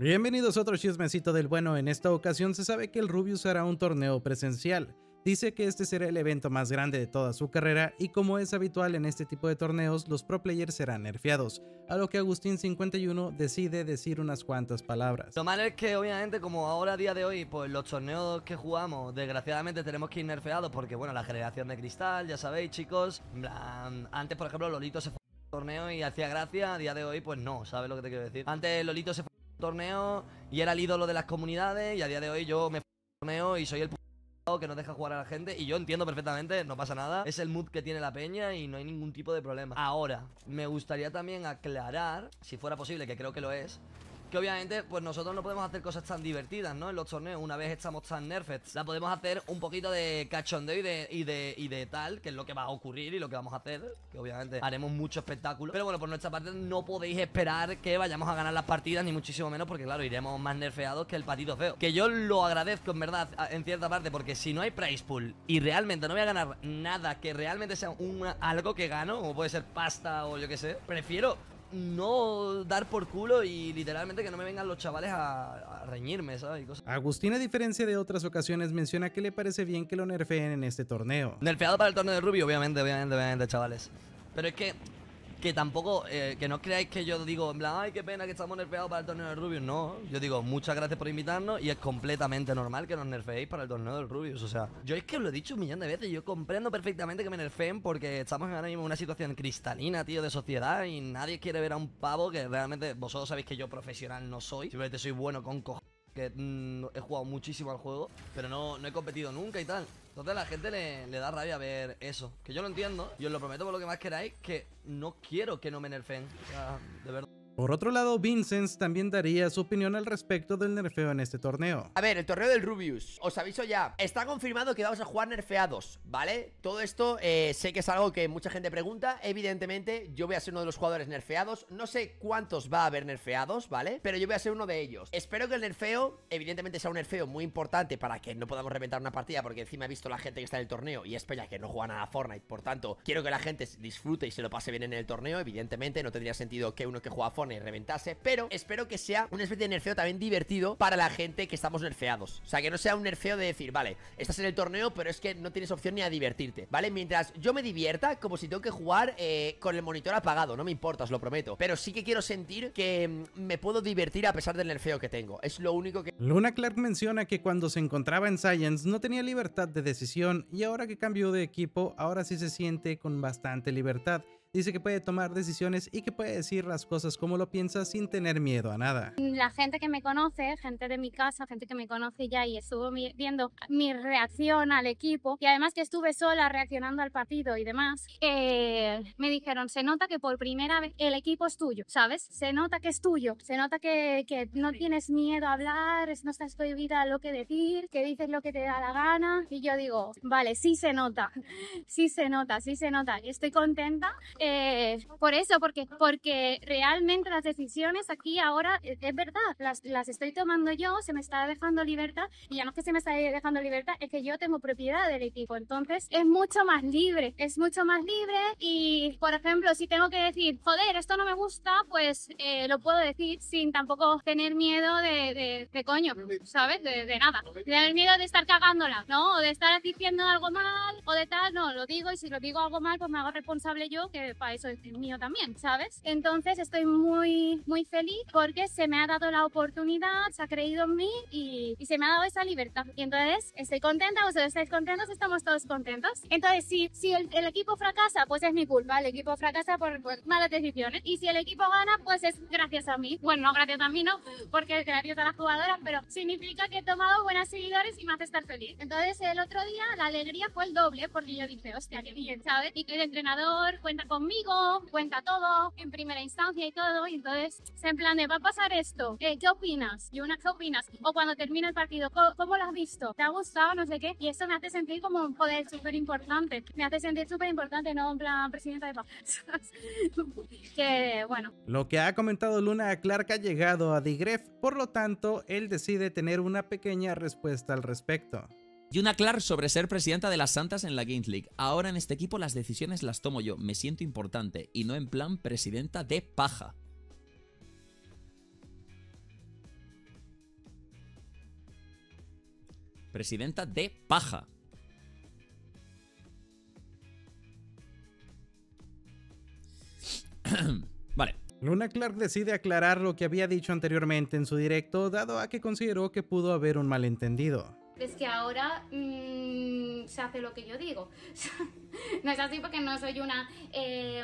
Bienvenidos a otro chismecito del bueno. En esta ocasión se sabe que el Rubius hará un torneo presencial. Dice que este será el evento más grande de toda su carrera y como es habitual en este tipo de torneos, los pro players serán nerfeados, a lo que Agustín 51 decide decir unas cuantas palabras. Lo malo es que obviamente como ahora día de hoy, pues los torneos que jugamos, desgraciadamente tenemos que ir nerfeados porque bueno, la generación de cristal, ya sabéis chicos, antes por ejemplo Lolito se fue torneo y hacía gracia, a día de hoy pues no, ¿sabes lo que te quiero decir? Antes Lolito se fue torneo y era el ídolo de las comunidades y a día de hoy yo me torneo y soy el que no deja jugar a la gente y yo entiendo perfectamente, no pasa nada, es el mood que tiene la peña y no hay ningún tipo de problema. Ahora, me gustaría también aclarar, si fuera posible, que creo que lo es, que obviamente, pues nosotros no podemos hacer cosas tan divertidas, ¿no? En los torneos, una vez estamos tan nerfed La podemos hacer un poquito de cachondeo y de, y de, de tal, que es lo que va a ocurrir y lo que vamos a hacer Que obviamente haremos mucho espectáculo Pero bueno, por nuestra parte no podéis esperar que vayamos a ganar las partidas Ni muchísimo menos, porque claro, iremos más nerfeados que el patito feo Que yo lo agradezco, en verdad, en cierta parte Porque si no hay price pool y realmente no voy a ganar nada Que realmente sea algo que gano, como puede ser pasta o yo que sé Prefiero no dar por culo y literalmente que no me vengan los chavales a, reñirme, ¿sabes? Agustín, a diferencia de otras ocasiones, menciona que le parece bien que lo nerfeen en este torneo. Nerfeado para el torneo de Ruby, obviamente, obviamente, obviamente, chavales. Pero es que que tampoco, eh, que no creáis que yo digo, en plan, ay, qué pena que estamos nerfeados para el torneo del Rubius. No, yo digo, muchas gracias por invitarnos y es completamente normal que nos nerfeéis para el torneo del Rubius. O sea, yo es que os lo he dicho un millón de veces, yo comprendo perfectamente que me nerfeen porque estamos ahora mismo en una situación cristalina, tío, de sociedad y nadie quiere ver a un pavo que realmente, vosotros sabéis que yo profesional no soy, simplemente soy bueno con coj*** que mm, he jugado muchísimo al juego, pero no, no he competido nunca y tal. Entonces la gente le, da rabia ver eso. Que yo lo entiendo, y os lo prometo por lo que más queráis, que no quiero que no me nerfen. O sea, de verdad. Por otro lado, Vincent también daría su opinión al respecto del nerfeo en este torneo. A ver, el torneo del Rubius, os aviso ya, está confirmado que vamos a jugar nerfeados, ¿vale? Todo esto eh, sé que es algo que mucha gente pregunta, evidentemente yo voy a ser uno de los jugadores nerfeados, no sé cuántos va a haber nerfeados, ¿vale? Pero yo voy a ser uno de ellos. Espero que el nerfeo, evidentemente sea un nerfeo muy importante para que no podamos reventar una partida, porque encima he visto la gente que está en el torneo y es que no juega nada a Fortnite, por tanto, quiero que la gente disfrute y se lo pase bien en el torneo, evidentemente no tendría sentido que uno que juega a Fortnite y reventase, pero espero que sea una especie de nerfeo también divertido para la gente que estamos nerfeados. O sea, que no sea un nerfeo de decir, vale, estás en el torneo, pero es que no tienes opción ni a divertirte, ¿vale? Mientras yo me divierta, como si tengo que jugar eh, con el monitor apagado, no me importa, os lo prometo. Pero sí que quiero sentir que mm, me puedo divertir a pesar del nerfeo que tengo. Es lo único que... Luna Clark menciona que cuando se encontraba en Science no tenía libertad de decisión y ahora que cambió de equipo, ahora sí se siente con bastante libertad Dice que puede tomar decisiones y que puede decir las cosas como lo piensa sin tener miedo a nada. La gente que me conoce, gente de mi casa, gente que me conoce ya y estuvo viendo mi reacción al equipo y además que estuve sola reaccionando al partido y demás, eh, me dijeron, se nota que por primera vez el equipo es tuyo, ¿sabes? Se nota que es tuyo, se nota que, no tienes miedo a hablar, no estás prohibida lo que decir, que dices lo que te da la gana y yo digo, vale, sí se nota, sí se nota, sí se nota, estoy contenta eh, por eso, porque, porque realmente las decisiones aquí ahora e, es, verdad, las, las, estoy tomando yo, se me está dejando libertad y ya no es que se me está dejando libertad, es que yo tengo propiedad del equipo, entonces es mucho más libre, es mucho más libre y por ejemplo si tengo que decir, joder, esto no me gusta, pues eh, lo puedo decir sin tampoco tener miedo de, de, coño, ¿sabes? De, de nada, de tener miedo de estar cagándola, ¿no? O de estar diciendo algo mal o de tal, no, lo digo y si lo digo algo mal pues me hago responsable yo que para eso es mío también, ¿sabes? Entonces estoy muy, muy feliz porque se me ha dado la oportunidad, se ha creído en mí y, se me ha dado esa libertad. Y entonces estoy contenta, vosotros estáis contentos, estamos todos contentos. Entonces, si, si el, equipo fracasa, pues es mi culpa, el equipo fracasa por, por, malas decisiones. Y si el equipo gana, pues es gracias a mí. Bueno, no gracias a mí, no, porque es gracias a las jugadoras, pero significa que he tomado buenas seguidores y me hace estar feliz. Entonces, el otro día la alegría fue el doble, porque yo dije, hostia, qué bien, ¿sabes? Y que el entrenador cuenta con conmigo, cuenta todo en primera instancia y todo. Y entonces se en plan de, va a pasar esto, ¿qué opinas? Y una, ¿qué opinas? O cuando termina el partido, ¿cómo, lo has visto? ¿Te ha gustado? No sé qué. Y eso me hace sentir como un poder súper importante. Me hace sentir súper importante, no plan presidenta de paz. que bueno. Lo que ha comentado Luna Clark ha llegado a Digref, por lo tanto, él decide tener una pequeña respuesta al respecto. Y Clark sobre ser presidenta de las Santas en la Games League. Ahora en este equipo las decisiones las tomo yo, me siento importante y no en plan presidenta de paja. Presidenta de paja. vale. Luna Clark decide aclarar lo que había dicho anteriormente en su directo, dado a que consideró que pudo haber un malentendido es que ahora mm, se hace lo que yo digo. no es así porque no soy una, eh,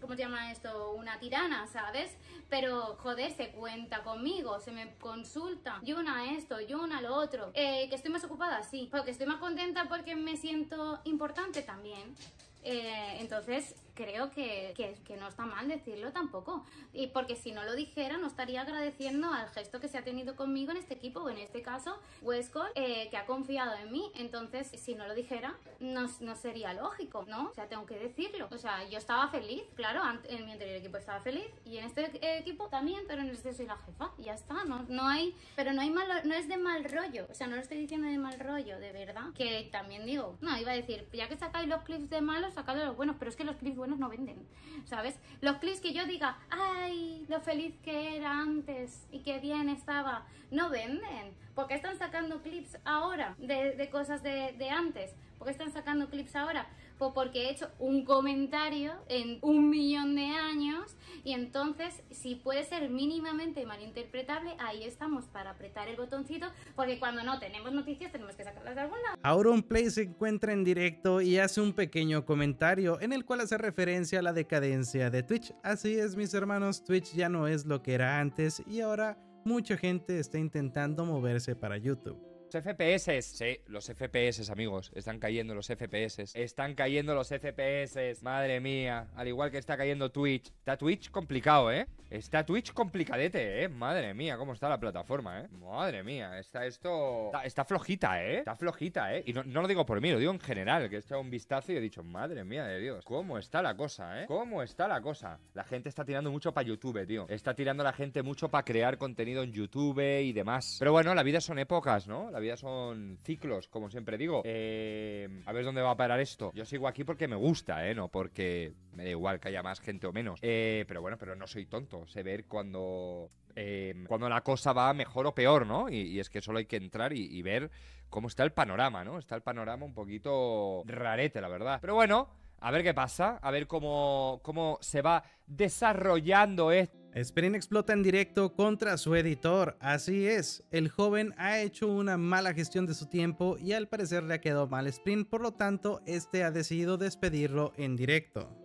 ¿cómo se llama esto? Una tirana, ¿sabes? Pero, joder, se cuenta conmigo, se me consulta. Y una esto, y una lo otro. Eh, que estoy más ocupada, sí. porque que estoy más contenta porque me siento importante también. Eh, entonces creo que, que, no está mal decirlo tampoco. Y porque si no lo dijera, no estaría agradeciendo al gesto que se ha tenido conmigo en este equipo, o en este caso, Westcott, eh, que ha confiado en mí. Entonces, si no lo dijera, no, no, sería lógico, ¿no? O sea, tengo que decirlo. O sea, yo estaba feliz, claro, en mi anterior equipo estaba feliz, y en este equipo también, pero en este soy la jefa. Y ya está, no, no hay. Pero no hay mal, no es de mal rollo. O sea, no lo estoy diciendo de mal rollo, de verdad. Que también digo, no, iba a decir, ya que sacáis los clips de malos sacado los buenos, pero es que los clips buenos no venden, ¿sabes? Los clips que yo diga, ay, lo feliz que era antes y qué bien estaba, no venden. porque están sacando clips ahora de, cosas de, de antes? porque están sacando clips ahora? porque he hecho un comentario en un millón de años y entonces si puede ser mínimamente malinterpretable, ahí estamos para apretar el botoncito porque cuando no tenemos noticias tenemos que sacarlas de Ahora lado. Play se encuentra en directo y hace un pequeño comentario en el cual hace referencia a la decadencia de Twitch. Así es mis hermanos, Twitch ya no es lo que era antes y ahora mucha gente está intentando moverse para YouTube. Los FPS. Sí, los FPS, amigos. Están cayendo los FPS. Están cayendo los FPS. Madre mía. Al igual que está cayendo Twitch. Está Twitch complicado, ¿eh? Está Twitch complicadete, ¿eh? Madre mía, cómo está la plataforma, ¿eh? Madre mía, está esto... Está, flojita, ¿eh? Está flojita, ¿eh? Y no, lo digo por mí, lo digo en general, que he echado un vistazo y he dicho, madre mía de Dios, cómo está la cosa, ¿eh? Cómo está la cosa. La gente está tirando mucho para YouTube, tío. Está tirando la gente mucho para crear contenido en YouTube y demás. Pero bueno, la vida son épocas, ¿no? vida son ciclos, como siempre digo. Eh, a ver dónde va a parar esto. Yo sigo aquí porque me gusta, ¿eh? No porque me da igual que haya más gente o menos. Eh, pero bueno, pero no soy tonto. Sé ver cuando eh, cuando la cosa va mejor o peor, ¿no? Y, es que solo hay que entrar y, y, ver cómo está el panorama, ¿no? Está el panorama un poquito rarete, la verdad. Pero bueno. A ver qué pasa, a ver cómo, cómo se va desarrollando esto. Spring explota en directo contra su editor, así es, el joven ha hecho una mala gestión de su tiempo y al parecer le ha quedado mal Sprint, por lo tanto este ha decidido despedirlo en directo.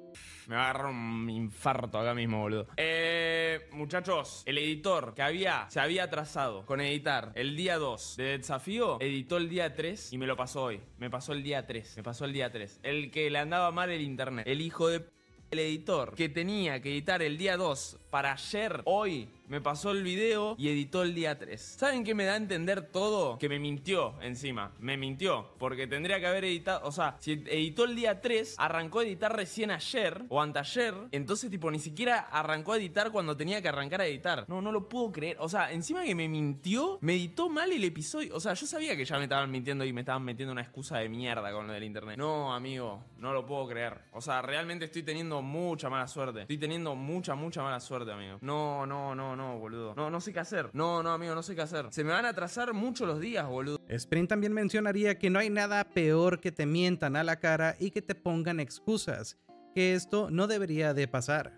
Me va a agarrar un infarto acá mismo, boludo. Eh, muchachos, el editor que había, se había atrasado con editar el día 2 de desafío, editó el día 3 y me lo pasó hoy. Me pasó el día 3. Me pasó el día 3. El que le andaba mal el internet. El hijo de p el editor que tenía que editar el día 2 para ayer, hoy me pasó el video y editó el día 3. ¿Saben qué me da a entender todo? Que me mintió encima. Me mintió. Porque tendría que haber editado. O sea, si editó el día 3, arrancó a editar recién ayer o anteayer. Entonces, tipo, ni siquiera arrancó a editar cuando tenía que arrancar a editar. No, no lo puedo creer. O sea, encima que me mintió, me editó mal el episodio. O sea, yo sabía que ya me estaban mintiendo y me estaban metiendo una excusa de mierda con lo del internet. No, amigo, no lo puedo creer. O sea, realmente estoy teniendo mucha mala suerte. Estoy teniendo mucha, mucha mala suerte, amigo. No, no, no, no, no, boludo. No, no sé qué hacer. No, no, amigo, no sé qué hacer. Se me van a atrasar mucho los días, boludo. Sprint también mencionaría que no hay nada peor que te mientan a la cara y que te pongan excusas. Que esto no debería de pasar.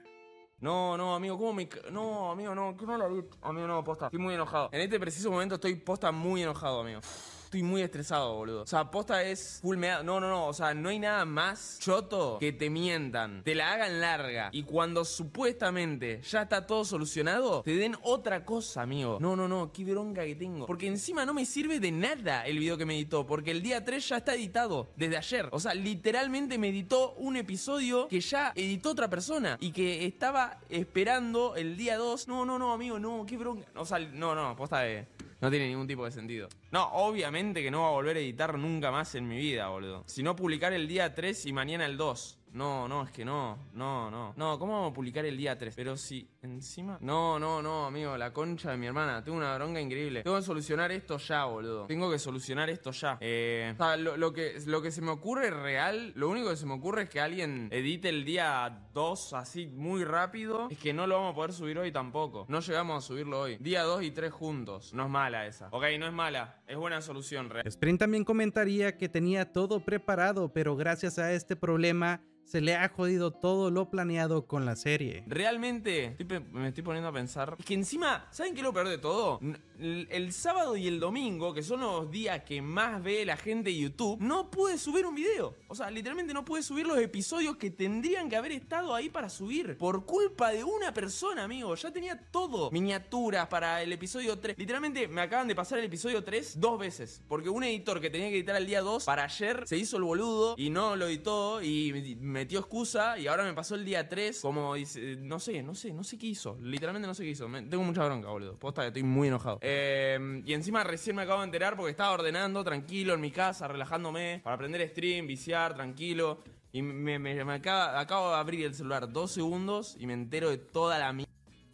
No, no, amigo, ¿cómo me.? No, amigo, no, no lo Amigo, no, posta. Estoy muy enojado. En este preciso momento estoy posta muy enojado, amigo estoy muy estresado, boludo. O sea, posta es full No, no, no. O sea, no hay nada más choto que te mientan, te la hagan larga y cuando supuestamente ya está todo solucionado, te den otra cosa, amigo. No, no, no. Qué bronca que tengo. Porque encima no me sirve de nada el video que me editó. Porque el día 3 ya está editado desde ayer. O sea, literalmente me editó un episodio que ya editó otra persona y que estaba esperando el día 2. No, no, no, amigo, no, qué bronca. O sea, no, no, posta es no tiene ningún tipo de sentido. No, obviamente que no va a volver a editar nunca más en mi vida, boludo. Si no publicar el día 3 y mañana el 2. No, no, es que no. No, no. No, ¿cómo vamos a publicar el día 3? Pero si encima... No, no, no, amigo. La concha de mi hermana. Tengo una bronca increíble. Tengo que solucionar esto ya, boludo. Tengo que solucionar esto ya. Eh, o sea, lo, que, lo que se me ocurre real, lo único que se me ocurre es que alguien edite el día 2 así muy rápido. Es que no lo vamos a poder subir hoy tampoco. No llegamos a subirlo hoy. Día 2 y 3 juntos. No es mala esa. Ok, no es mala. Es buena solución, real. Sprint también comentaría que tenía todo preparado, pero gracias a este problema se le ha jodido todo lo planeado con la serie. Realmente me estoy poniendo a pensar es que encima, ¿saben qué es lo peor de todo? El, el, sábado y el domingo, que son los días que más ve la gente de YouTube, no pude subir un video. O sea, literalmente no pude subir los episodios que tendrían que haber estado ahí para subir. Por culpa de una persona, amigo. Ya tenía todo. Miniaturas para el episodio 3. Literalmente me acaban de pasar el episodio 3 dos veces. Porque un editor que tenía que editar el día 2 para ayer se hizo el boludo y no lo editó y me metió excusa y ahora me pasó el día 3. Como dice, no sé, no sé, no sé qué hizo. Literalmente no sé qué hizo. tengo mucha bronca, boludo. Posta estoy muy enojado. Em, y encima recién me acabo de enterar porque estaba ordenando tranquilo en mi casa, relajándome, para aprender stream, viciar, tranquilo. Y me, acabo de abrir el celular dos segundos y me entero de toda la mierda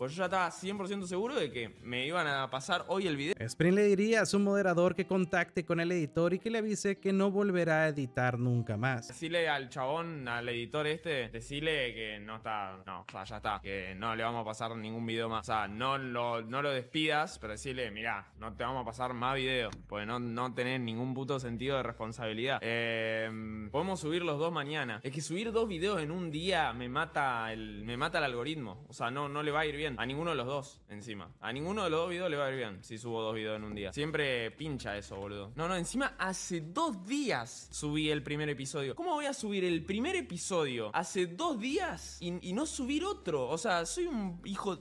pues yo ya estaba 100% seguro de que me iban a pasar hoy el video. Spring le diría a su moderador que contacte con el editor y que le avise que no volverá a editar nunca más. Decirle al chabón, al editor este, decirle que no está, no, o sea, ya está, que no le vamos a pasar ningún video más. O sea, no lo, no lo despidas, pero decirle, mira, no te vamos a pasar más videos, porque no, no tenés ningún puto sentido de responsabilidad. Em, podemos subir los dos mañana. Es que subir dos videos en un día me mata el, me mata el algoritmo. O sea, no, no le va a ir bien. A ninguno de los dos, encima. A ninguno de los dos videos le va a ir bien si subo dos videos en un día. Siempre pincha eso, boludo. No, no, encima hace dos días subí el primer episodio. ¿Cómo voy a subir el primer episodio hace dos días y, no subir otro? O sea, soy un hijo.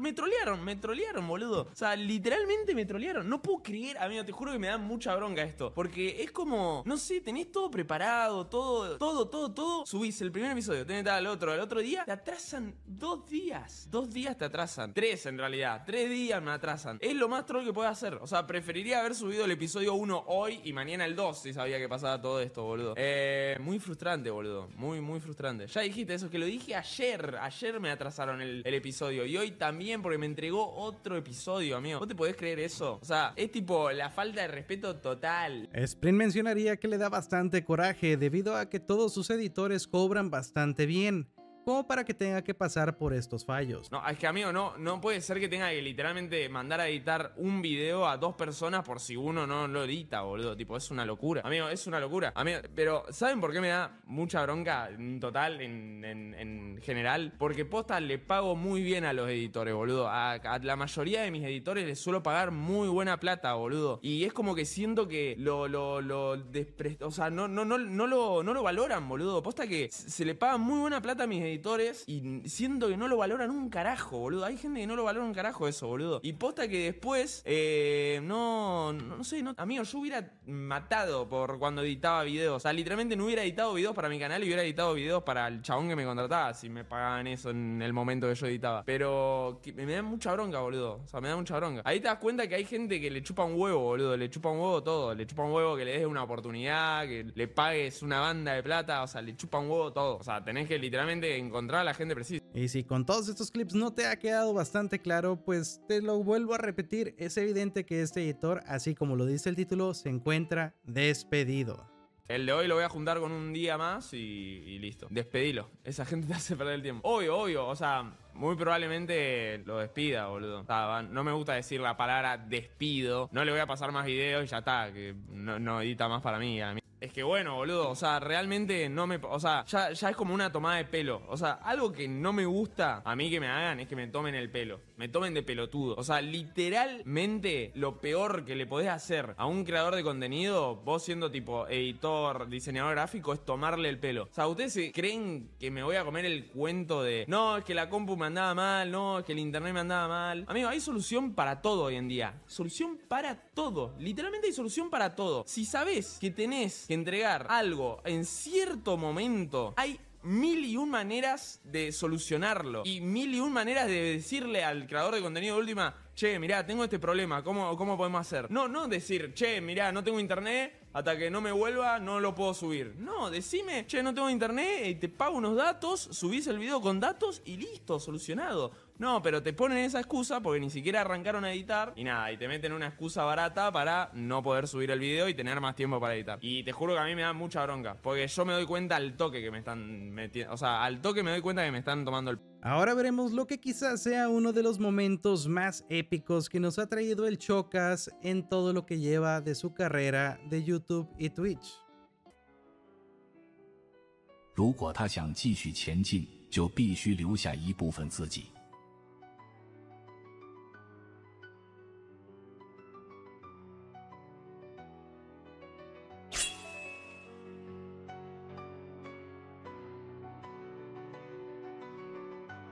me trolearon, me trolearon, boludo. O sea, literalmente me trolearon. No puedo creer, A amigo, te juro que me da mucha bronca esto. Porque es como, no sé, tenés todo preparado, todo, todo, todo, todo. Subís el primer episodio, tenés al otro, al otro día. Te atrasan dos días. Dos días te atrasan. Tres en realidad. Tres días me atrasan. Es lo más troll que puedo hacer. O sea, preferiría haber subido el episodio 1 hoy y mañana el 2 si sabía que pasaba todo esto, boludo. Eh, muy frustrante, boludo. Muy, muy frustrante. Ya dijiste eso, que lo dije ayer. Ayer me atrasaron el, episodio. Y hoy también porque me entregó otro episodio, amigo. ¿No te podés creer eso? O sea, es tipo la falta de respeto total. Sprint mencionaría que le da bastante coraje debido a que todos sus editores cobran bastante bien. ¿Cómo para que tenga que pasar por estos fallos. No, es que amigo, no, no puede ser que tenga que literalmente mandar a editar un video a dos personas por si uno no lo edita, boludo. Tipo, es una locura. Amigo, es una locura. Amigo, pero ¿saben por qué me da mucha bronca en total, en, general? Porque posta le pago muy bien a los editores, boludo. A, la mayoría de mis editores les suelo pagar muy buena plata, boludo. Y es como que siento que lo, lo, despre... O sea, no, no, no, no, no lo valoran, boludo. Posta que se le paga muy buena plata a mis editores editores y siento que no lo valoran un carajo, boludo. Hay gente que no lo valora un carajo eso, boludo. Y posta que después, eh, no, no, sé, no, amigo, yo hubiera matado por cuando editaba videos. O sea, literalmente no hubiera editado videos para mi canal y hubiera editado videos para el chabón que me contrataba, si me pagaban eso en el momento que yo editaba. Pero me da mucha bronca, boludo. O sea, me da mucha bronca. Ahí te das cuenta que hay gente que le chupa un huevo, boludo. Le chupa un huevo todo. Le chupa un huevo que le des una oportunidad, que le pagues una banda de plata. O sea, le chupa un huevo todo. O sea, tenés que literalmente encontrar a la gente precisa. Y si con todos estos clips no te ha quedado bastante claro, pues te lo vuelvo a repetir, es evidente que este editor, así como lo dice el título, se encuentra despedido. El de hoy lo voy a juntar con un día más y, listo. Despedilo. Esa gente te hace perder el tiempo. Obvio, obvio. O sea, muy probablemente lo despida, boludo. no me gusta decir la palabra despido. No le voy a pasar más videos y ya está. Que no, no edita más para mí. A mí es que bueno, boludo, o sea, realmente no me. O sea, ya, ya es como una tomada de pelo. O sea, algo que no me gusta a mí que me hagan es que me tomen el pelo me tomen de pelotudo. O sea, literalmente lo peor que le podés hacer a un creador de contenido, vos siendo tipo editor, diseñador gráfico, es tomarle el pelo. O sea, ustedes creen que me voy a comer el cuento de, no, es que la compu me andaba mal, no, es que el internet me andaba mal. Amigo, hay solución para todo hoy en día. Solución para todo. Literalmente hay solución para todo. Si sabés que tenés que entregar algo en cierto momento, hay mil y un maneras de solucionarlo y mil y un maneras de decirle al creador de contenido de última, che, mirá, tengo este problema, ¿cómo, cómo podemos hacer? No, no decir, che, mirá, no tengo internet, hasta que no me vuelva no lo puedo subir. No, decime, che, no tengo internet, te pago unos datos, subís el video con datos y listo, solucionado. No, pero te ponen esa excusa porque ni siquiera arrancaron a editar y nada, y te meten una excusa barata para no poder subir el video y tener más tiempo para editar. Y te juro que a mí me da mucha bronca, porque yo me doy cuenta al toque que me están metiendo, o sea, al toque me doy cuenta que me están tomando el... Ahora veremos lo que quizás sea uno de los momentos más épicos que nos ha traído el Chocas en todo lo que lleva de su carrera de YouTube y Twitch. 如果他想继续前进，就必须留下一部分自己。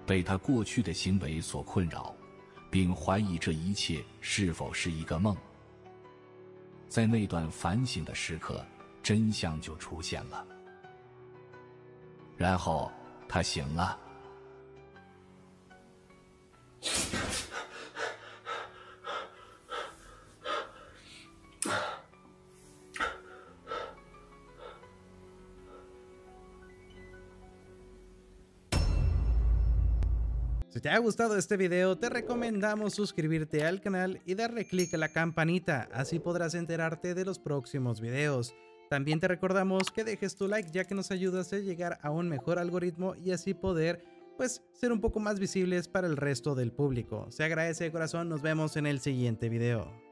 被他过去的行为所困扰，并怀疑这一切是否是一个梦。在那段反省的时刻，真相就出现了。然后他醒了。Si te ha gustado este video, te recomendamos suscribirte al canal y darle clic a la campanita, así podrás enterarte de los próximos videos. También te recordamos que dejes tu like ya que nos ayudas a llegar a un mejor algoritmo y así poder pues ser un poco más visibles para el resto del público. Se agradece de corazón, nos vemos en el siguiente video.